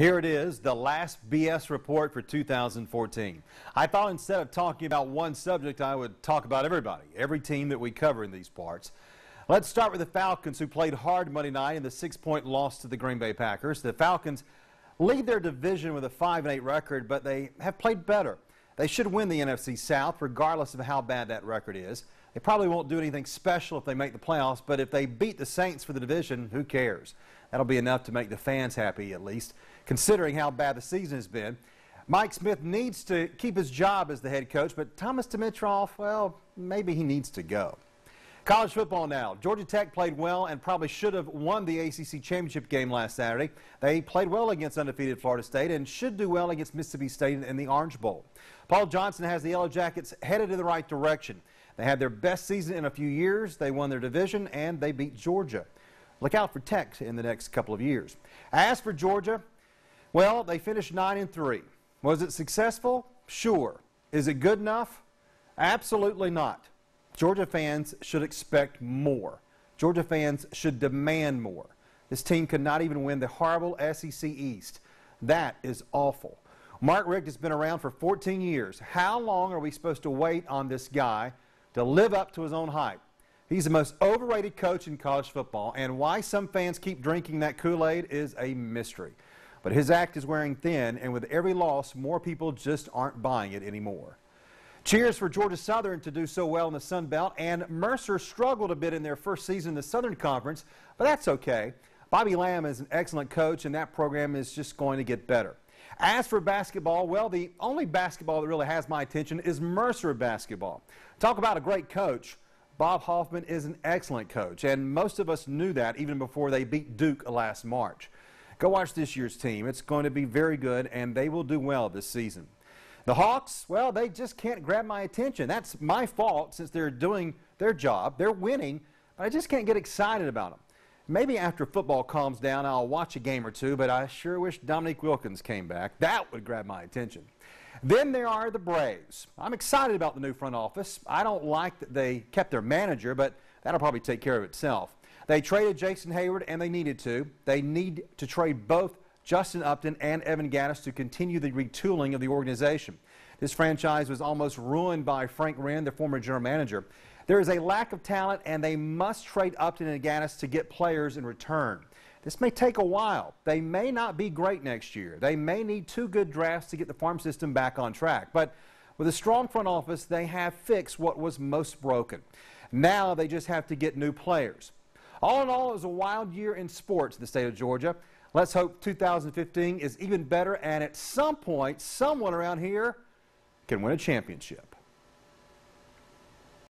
Here it is, the last BS report for 2014. I thought instead of talking about one subject, I would talk about everybody, every team that we cover in these parts. Let's start with the Falcons, who played hard Monday night in the six-point loss to the Green Bay Packers. The Falcons lead their division with a 5-8 record, but they have played better. They should win the NFC South, regardless of how bad that record is. They probably won't do anything special if they make the playoffs, but if they beat the Saints for the division, who cares? That'll be enough to make the fans happy, at least, considering how bad the season has been. Mike Smith needs to keep his job as the head coach, but Thomas Dimitrov, well, maybe he needs to go. College football now. Georgia Tech played well and probably should have won the ACC championship game last Saturday. They played well against undefeated Florida State and should do well against Mississippi State in the Orange Bowl. Paul Johnson has the Yellow Jackets headed in the right direction. They had their best season in a few years. They won their division and they beat Georgia. Look out for Tech in the next couple of years. As for Georgia, well, they finished 9 and 3. Was it successful? Sure. Is it good enough? Absolutely not. Georgia fans should expect more. Georgia fans should demand more. This team could not even win the horrible SEC East. That is awful. Mark Richt has been around for 14 years. How long are we supposed to wait on this guy to live up to his own hype? He's the most overrated coach in college football, and why some fans keep drinking that Kool-Aid is a mystery. But his act is wearing thin, and with every loss, more people just aren't buying it anymore. Cheers for Georgia Southern to do so well in the Sun Belt, and Mercer struggled a bit in their first season in the Southern Conference, but that's okay. Bobby Lamb is an excellent coach, and that program is just going to get better. As for basketball, well, the only basketball that really has my attention is Mercer basketball. Talk about a great coach. Bob Hoffman is an excellent coach, and most of us knew that even before they beat Duke last March. Go watch this year's team. It's going to be very good, and they will do well this season. The Hawks, well, they just can't grab my attention. That's my fault since they're doing their job. They're winning, but I just can't get excited about them. Maybe after football calms down, I'll watch a game or two, but I sure wish Dominique Wilkins came back. That would grab my attention. Then there are the Braves. I'm excited about the new front office. I don't like that they kept their manager, but that'll probably take care of itself. They traded Jason Hayward, and they needed to. They need to trade both Justin Upton and Evan Gaddis to continue the retooling of the organization. This franchise was almost ruined by Frank Wren, the former general manager. There is a lack of talent, and they must trade Upton and Gaddis to get players in return. This may take a while. They may not be great next year. They may need two good drafts to get the farm system back on track. But with a strong front office, they have fixed what was most broken. Now they just have to get new players. All in all, it was a wild year in sports in the state of Georgia. Let's hope 2015 is even better, and at some point, someone around here can win a championship.